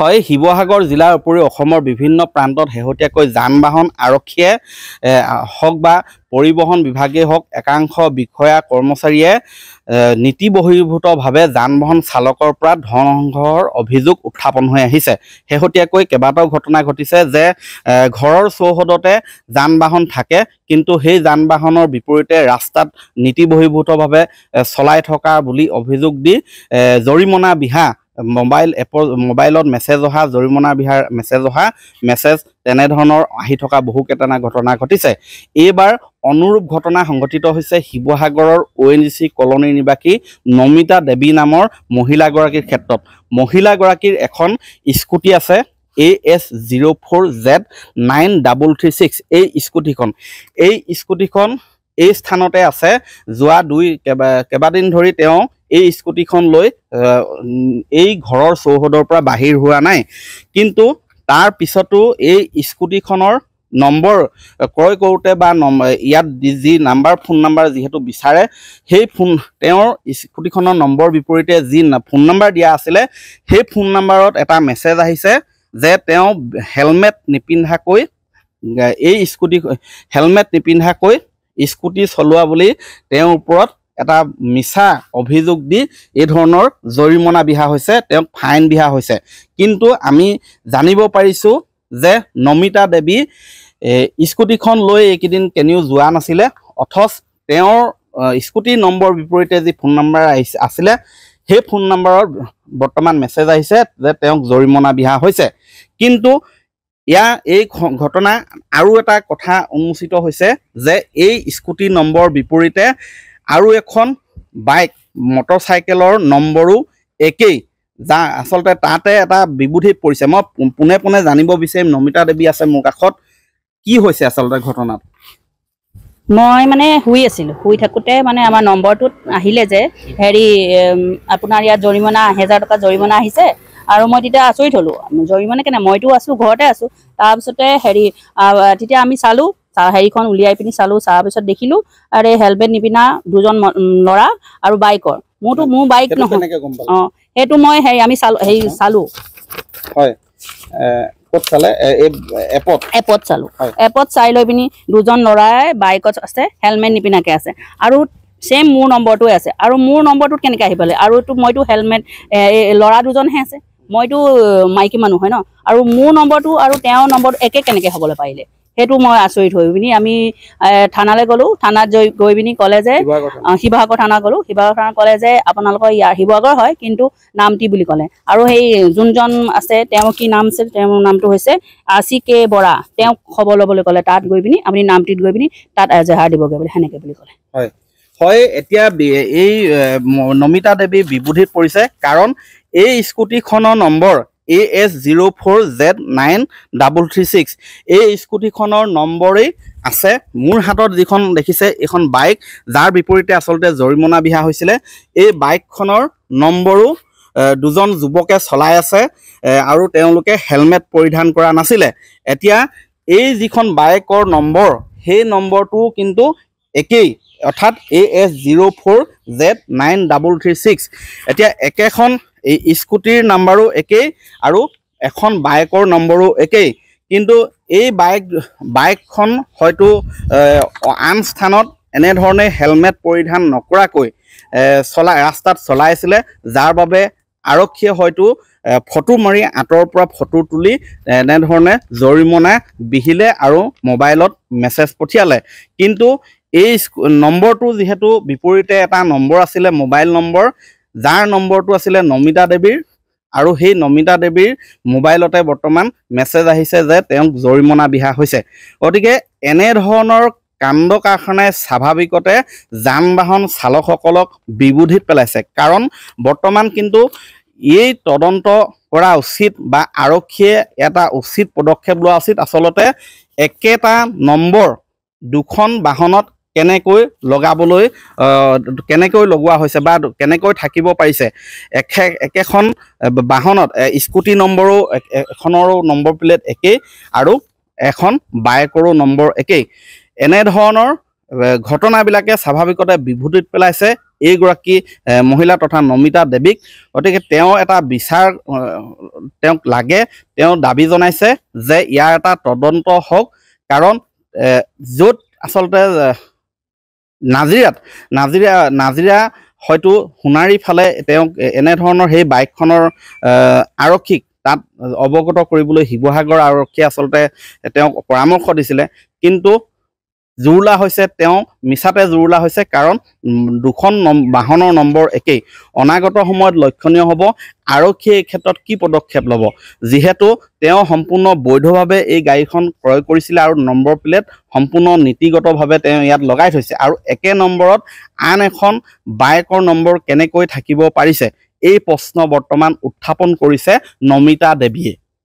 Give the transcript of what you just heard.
হয় শিৱসাগৰ জিলাৰ উপৰিও অসমৰ বিভিন্ন প্ৰান্তত শেহতীয়াকৈ যান বাহন আৰক্ষীয়ে হওক বা পৰিবহণ বিভাগেই হওক একাংশ বিষয়া কৰ্মচাৰীয়ে নীতি বহিৰ্ভূতভাৱে যান বাহন চালকৰ পৰা ধন সংঘৰ অভিযোগ উত্থাপন হৈ আহিছে শেহতীয়াকৈ কেইবাটাও ঘটনা ঘটিছে যে ঘৰৰ চৌহদতে যান বাহন থাকে কিন্তু সেই যান বাহনৰ বিপৰীতে ৰাস্তাত নীতি বহিৰ্ভূতভাৱে চলাই থকা বুলি অভিযোগ দি জৰিমনা বিহা মোবাইল এপৰ মোবাইলত মেছেজ অহা জৰিমনা বিহাৰ মেছেজ অহা মেছেজ তেনেধৰণৰ আহি থকা বহুকেইটা ঘটনা ঘটিছে এইবাৰ অনুৰূপ ঘটনা সংঘটিত হৈছে শিৱসাগৰৰ অ' এন জি চি কলনীৰ নিবাসী নমিতা দেৱী নামৰ মহিলাগৰাকীৰ ক্ষেত্ৰত মহিলাগৰাকীৰ এখন স্কুটি আছে A S zero' four Z nine double three six এই স্কুটিখন এই স্কুটিখন এই স্থানতে আছে যোৱা দুই কেইবাদিন ধৰি তেওঁ এই স্কুটিখন লৈ এই ঘৰৰ চৌহদৰ পৰা বাহিৰ হোৱা নাই কিন্তু তাৰ পিছতো এই স্কুটিখনৰ নম্বৰ ক্ৰয় কৰোঁতে বা ইয়াত যি নাম্বাৰ ফোন নাম্বাৰ যিহেতু বিচাৰে সেই ফোন তেওঁৰ স্কুটিখনৰ নম্বৰ বিপৰীতে যি ফোন নাম্বাৰ দিয়া আছিলে সেই ফোন নাম্বাৰত এটা মেছেজ আহিছে যে তেওঁ হেলমেট নিপিন্ধাকৈ এই স্কুটি হেলমেট নিপিন্ধাকৈ স্কুটি চলোৱা বুলি তেওঁৰ ওপৰত এটা মিছা অভিযোগ দি এই ধৰণৰ জৰিমনা বিহা হৈছে তেওঁক ফাইন বিহা হৈছে কিন্তু আমি জানিব পাৰিছোঁ যে নমিতা দেৱী স্কুটিখন লৈ এইকেইদিন কেনিও যোৱা নাছিলে অথচ তেওঁৰ স্কুটি নম্বৰ বিপৰীতে যি ফোন নম্বৰ আছিলে সেই ফোন নম্বৰত বৰ্তমান মেছেজ আহিছে যে তেওঁক জৰিমনা বিহা হৈছে কিন্তু ইয়াৰ এই ঘটনা আৰু এটা কথা উন্মোচিত হৈছে যে এই স্কুটি নম্বৰ বিপৰীতে আৰু এখন বাইক মটৰচাইকেলৰ নম্বৰো একেই যা আচলতে তাতে এটা বিবুধি পৰিছে মই পোনে পোনে জানিব বিচাৰিম নমিতা দেৱী আছে মোৰ কাষত কি হৈছে আচলতে ঘটনাত মই মানে শুই আছিলোঁ শুই থাকোঁতে মানে আমাৰ নম্বৰটোত আহিলে যে হেৰি আপোনাৰ ইয়াত জৰিমনা এহেজাৰ টকা জৰিমনা আহিছে আৰু মই তেতিয়া আচৰিত হলো হ'লোঁ মানে কেনে মইতো আছো ঘৰতে আছো তাৰপিছতে হেৰি তেতিয়া আমি চালো হেৰিখন উলিয়াই পিনি চালো চাৰ পিছত দেখিলোঁ আৰু হেলমেট নিপিনা দুজন ল'ৰা আৰু বাইকৰ মোৰতো মোৰ বাইক নহয় অঁ সেইটো মই হেৰি আমি চালোঁ হেৰি চালোঁ এপত চাই লৈ পিনি দুজন ল'ৰাই বাইকত আছে হেলমেট নিপিনাকৈ আছে আৰু চেম মোৰ নম্বৰটোৱে আছে আৰু মোৰ নম্বৰটোত কেনেকৈ আহিব লাগে আৰুতো মইতো হেলমেট ল'ৰা দুজনহে আছে মইতো মাইকী মানুহ হয় ন আৰু মোৰ নম্বৰটো আৰু তেওঁৰ নম্বৰটো একে কেনেকে হ'বলৈ পাৰিলে সেইটো মই আচৰিত হৈ পিনি আমি থানালৈ গ'লো থানাত গৈ পিনি ক'লে যে শিৱসাগৰ থানা গ'লো শিৱসাগৰ থানা ক'লে যে আপোনালোকৰ ইয়াৰ শিৱসাগৰ হয় কিন্তু নামটি বুলি ক'লে আৰু সেই যোনজন আছে তেওঁ কি নাম আছে তেওঁৰ নামটো হৈছে আচি কে বৰা তেওঁক খবৰ ল'বলৈ ক'লে তাত গৈ পিনি আপুনি নামটিত গৈ পিনি তাত এজেহাৰ দিবগৈ বুলি সেনেকে বুলি ক'লে হয় এতিয়া এই নমিতা দেৱী বিভূধিত পৰিছে কাৰণ এই স্কুটিখনৰ number A S zero' four Z nine double three six এই স্কুটিখনৰ নম্বৰেই আছে মোৰ হাতত যিখন দেখিছে এইখন বাইক যাৰ বিপৰীতে আচলতে জৰিমনা বিহা হৈছিলে এই বাইকখনৰ নম্বৰো দুজন যুৱকে চলাই আছে আৰু তেওঁলোকে হেলমেট পৰিধান কৰা নাছিলে এতিয়া এই যিখন বাইকৰ নম্বৰ সেই নম্বৰটো কিন্তু একেই অর্থাৎ A S zero four Z nine double three six এটা একখন এই স্কুটির নাম্বারও একই আর এখন বাইকর নম্বরও একই কিন্তু এই বাইক বাইকখন হয়তো আন স্থানত এনে ধরনের হেলমেট পরিধান নকরাক চলা রাস্তাত চলাইছিলে যার বাবে আরক্ষীয় হয়তো ফটো মারি আঁতরপরা ফটো তুলি এনে ধরনের বিহিলে আর মোবাইলত মেসেজ পঠিয়ালে কিন্তু এই নম্বৰটো যিহেতু বিপৰীতে এটা নম্বৰ আছিলে মোবাইল নম্বৰ যাৰ নম্বৰটো আছিলে নমিতা দেৱীৰ আৰু সেই নমিতা দেৱীৰ মোবাইলতে বৰ্তমান মেছেজ আহিছে যে তেওঁক জৰিমনা বিহা হৈছে গতিকে এনেধৰণৰ কাণ্ড কাৰখানাই স্বাভাৱিকতে যান বাহন চালকসকলক বিবোধিত পেলাইছে কাৰণ বৰ্তমান কিন্তু এই তদন্ত কৰা উচিত বা আৰক্ষীয়ে এটা উচিত পদক্ষেপ লোৱা উচিত আচলতে একেটা নম্বৰ দুখন বাহনত কেনেকৈ লগাবলৈ কেনেকৈ লগোৱা হৈছে বা কেনেকৈ থাকিব পাৰিছে একে একেখন বাহনত স্কুটি নম্বৰো এখনৰো নম্বৰ প্লেট একেই আৰু এখন বাইকৰো নম্বৰ একেই এনেধৰণৰ ঘটনাবিলাকে স্বাভাৱিকতে বিভূতিত পেলাইছে এইগৰাকী মহিলা তথা নমিতা দেৱীক গতিকে তেওঁ এটা বিচাৰ তেওঁক লাগে তেওঁ দাবী জনাইছে যে ইয়াৰ এটা তদন্ত হওক কাৰণ য'ত আচলতে নাজিৰাত নাজিৰা নাজিৰা হয়তো সোণাৰী ফালে তেওঁক এনেধৰণৰ সেই বাইকখনৰ আৰক্ষীক তাত অৱগত কৰিবলৈ শিৱসাগৰ আৰক্ষীয়ে আচলতে তেওঁক পৰামৰ্শ দিছিলে কিন্তু জুৰুলা হৈছে তেওঁ মিছাতে জুৰুলা হৈছে কাৰণ দুখন বাহনৰ নম্বৰ একেই অনাগত সময়ত লক্ষণীয় হ'ব আৰক্ষীয়ে এই ক্ষেত্ৰত কি পদক্ষেপ ল'ব যিহেতু তেওঁ সম্পূৰ্ণ বৈধভাৱে এই গাড়ীখন ক্ৰয় কৰিছিলে আৰু নম্বৰ প্লেট সম্পূৰ্ণ নীতিগতভাৱে তেওঁ ইয়াত লগাই থৈছে আৰু একে নম্বৰত আন এখন বাইকৰ নম্বৰ কেনেকৈ থাকিব পাৰিছে এই প্ৰশ্ন বৰ্তমান উত্থাপন কৰিছে নমিতা দেৱীয়ে